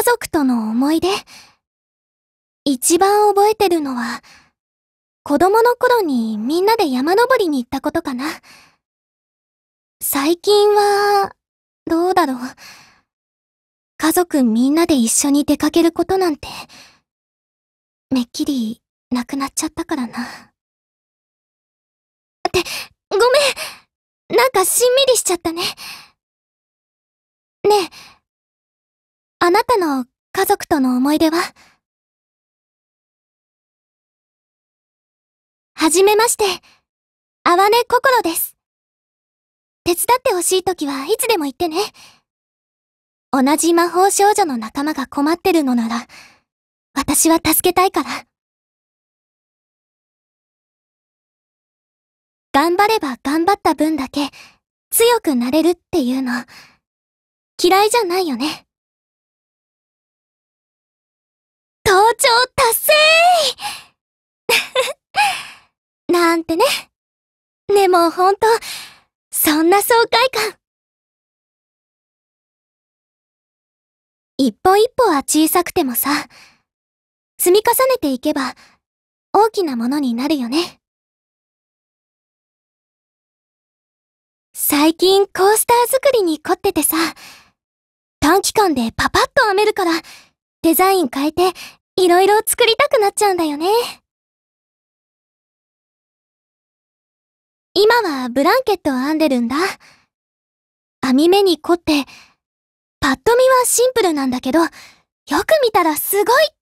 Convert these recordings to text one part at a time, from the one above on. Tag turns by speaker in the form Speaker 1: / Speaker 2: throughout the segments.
Speaker 1: 家族との思い出。一番覚えてるのは、子供の頃にみんなで山登りに行ったことかな。最近は、どうだろう。家族みんなで一緒に出かけることなんて、めっきりなくなっちゃったからな。って、ごめ
Speaker 2: んなんかしんみりしちゃったね。ねえ、あなたの家族との思い出ははじめまして、あわねこころです。
Speaker 1: 手伝ってほしいときはいつでも言ってね。同じ魔法少女の仲間が困ってるのなら、私は助けたいから。
Speaker 2: 頑張れば頑張った分だけ強くなれるっていうの、嫌いじゃないよね。登頂達成なんてね。でもほんと、そんな爽快感。一歩一歩は小さくてもさ、積み重ねていけば、大きなものになるよね。
Speaker 1: 最近コースター作りに凝っててさ、短期間でパパッと編めるから、デザイン変えていろいろ作りたくなっちゃうんだよ
Speaker 2: ね。今はブラン
Speaker 1: ケットを編んでるんだ。編み目に凝って、パッと見はシンプルなんだけど、よく見たらすごいっ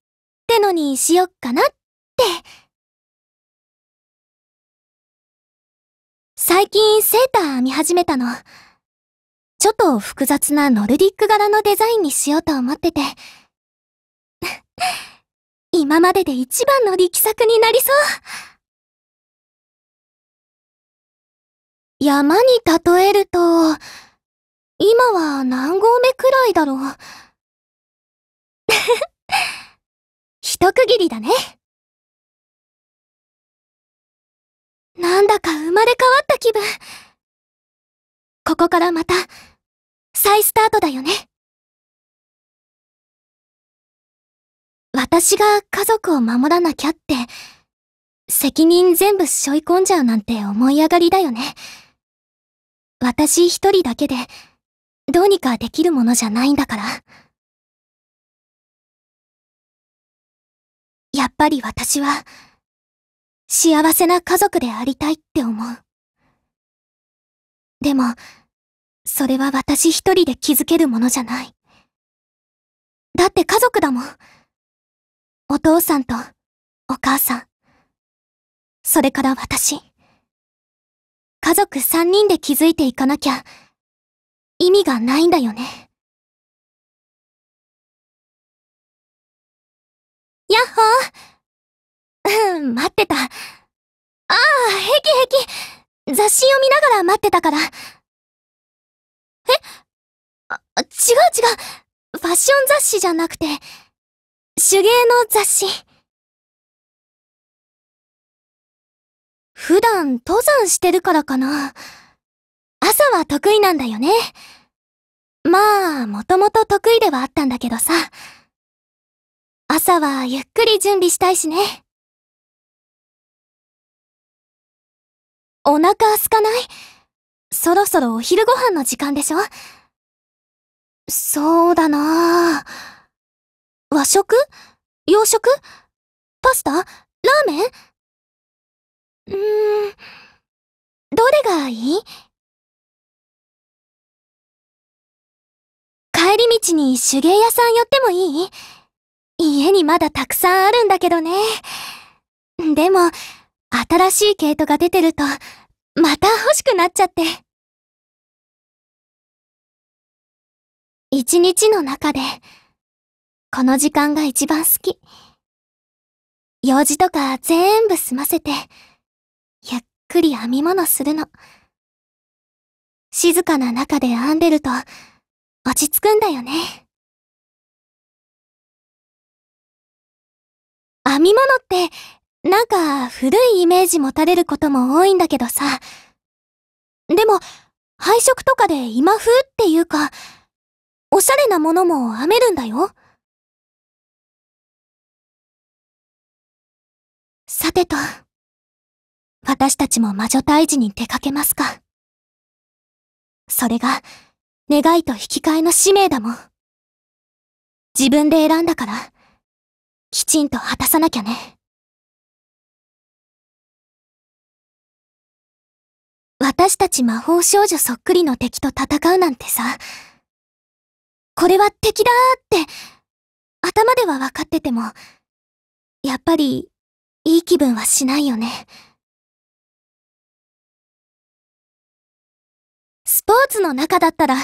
Speaker 1: てのにしよっかなって。
Speaker 2: 最近
Speaker 1: セーター編み始めたの。ちょっと複雑なノルディック柄のデザインにしようと思ってて。今までで一番の
Speaker 2: 力作になりそう。
Speaker 1: 山に例えると、今は何合目くらいだろう。一区切りだね。
Speaker 2: なんだか生まれ変わった気分。ここからまた、再スタートだよね。
Speaker 1: 私が家族を守らなきゃって、責任全部背負い込んじゃうなんて思い上がりだよね。私一人だけで、どうにかできるものじゃないんだから。
Speaker 2: やっぱり私
Speaker 1: は、幸せな家族でありたいって思う。でも、それは私一人で気づけるものじゃない。
Speaker 2: だって家族だもん。お父さんとお母さん、それから私、家族三人で築いていかなきゃ意味がないんだよね。やっほーうん、待ってた。ああ、へきへき雑誌を見ながら待ってたから。えあ、違う違う。ファッション雑誌じゃなくて、手芸の雑誌。普段登山してるからかな。
Speaker 1: 朝は得意なんだよね。まあ、もともと得意ではあったんだけどさ。朝はゆっくり準備したいしね。
Speaker 2: お腹空かない
Speaker 1: そろそろお昼ご飯の時間でしょそうだなぁ。和食洋食パスタラー
Speaker 2: メンうーん、どれがいい帰り道に
Speaker 1: 手芸屋さん寄ってもいい家にまだたくさんあるんだけどね。でも、新しい毛糸が出てると、また欲しくなっ
Speaker 2: ちゃって。一日の中
Speaker 1: で、この時間が一番好き。用事とか全部済ませて、ゆっくり編み物するの。静かな中で編んでると、落ち着くんだよね。
Speaker 2: 編み物って、
Speaker 1: なんか古いイメージ持たれることも多いんだけどさ。でも、配色とかで今風っていうか、おしゃれなもの
Speaker 2: も編めるんだよ。さてと、私たちも魔女退治に出かけますか。それが、願いと引き換えの使命だもん。自分で選んだから、きちんと果たさなきゃね。私たち
Speaker 1: 魔法少女そっくりの敵と戦うなんてさ、これは敵だーって、頭では分かってても、やっぱり
Speaker 2: いい気分はしないよね。
Speaker 1: スポーツの中だったら、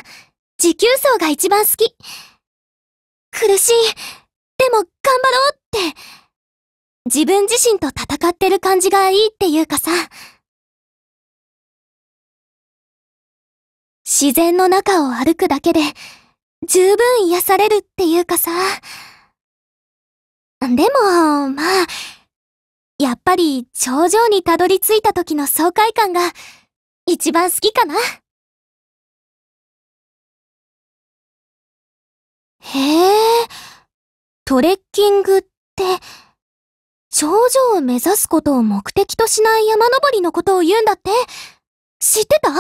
Speaker 1: 持久走が一番好き。苦しい。でも頑張ろうって。自分
Speaker 2: 自身と戦ってる感じがいいっていうかさ。
Speaker 1: 自然の中を歩くだけで、十分癒されるっていうかさ。でも、まあ、やっぱり頂上にたどり着いた時の爽快感が一番好きかな。へえ、トレッキングって、頂上を目指すことを目的としない山登りのことを言うんだって知ってた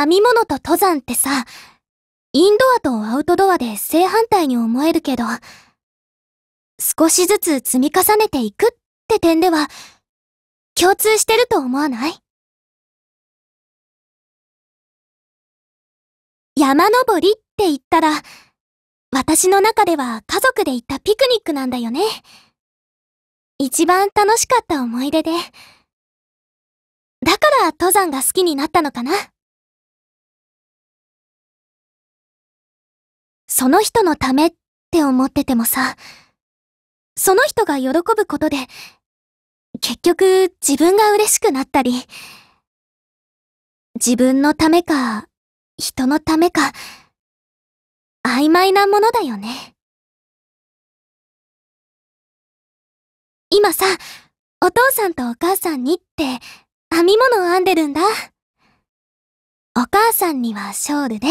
Speaker 1: 編み物と登山ってさ、ウトドアで正反対に思えるけど、少しずつ積み重ねていくって点では、
Speaker 2: 共通してると思わない
Speaker 1: 山登りって言ったら、私の中では家族で行ったピクニックなんだよね。一番楽しかった思い出で。だから登山が好きになったのかな。
Speaker 2: その人のためって思
Speaker 1: っててもさ、その人が喜ぶことで、結局自分が嬉しくなったり、自分のためか、人のためか、曖昧なものだよね。
Speaker 2: 今さ、お父さん
Speaker 1: とお母さんにって編み物を編んでるんだ。お母さんにはショールで、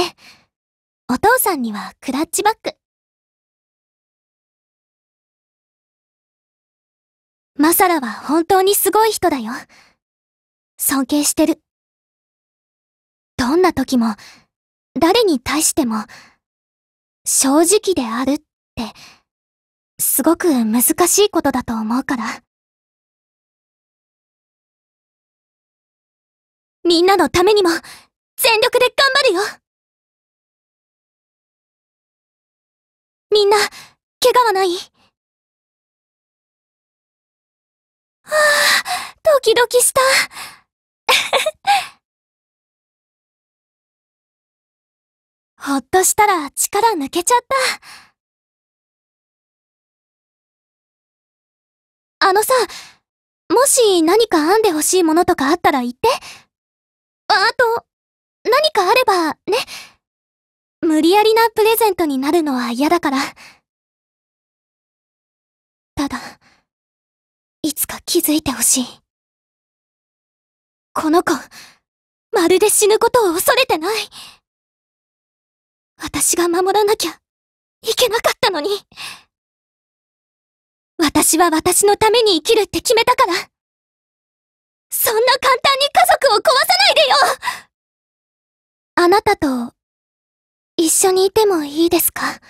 Speaker 1: お父さんにはクラッチバック。
Speaker 2: マサラは本当にすごい人だよ。尊敬してる。どんな時も、誰に対しても、正直であるって、すごく難しいことだと思うから。みんなのためにも、全力で頑張るよみんな、怪我はないはあ、ドキドキした。ほっとしたら力抜けちゃった。あのさ、もし
Speaker 1: 何か編んで欲しいものとかあったら言って。あと、何かあれば、ね。無理やりなプレゼントになるのは嫌だから。
Speaker 2: ただ、いつか気づいてほしい。この子、まるで死ぬことを恐れてない。私が守らなきゃいけなかったのに。私は私のために生きるって決めたから。そんな簡単に家族を壊さないでよあなたと一緒にいてもいいですか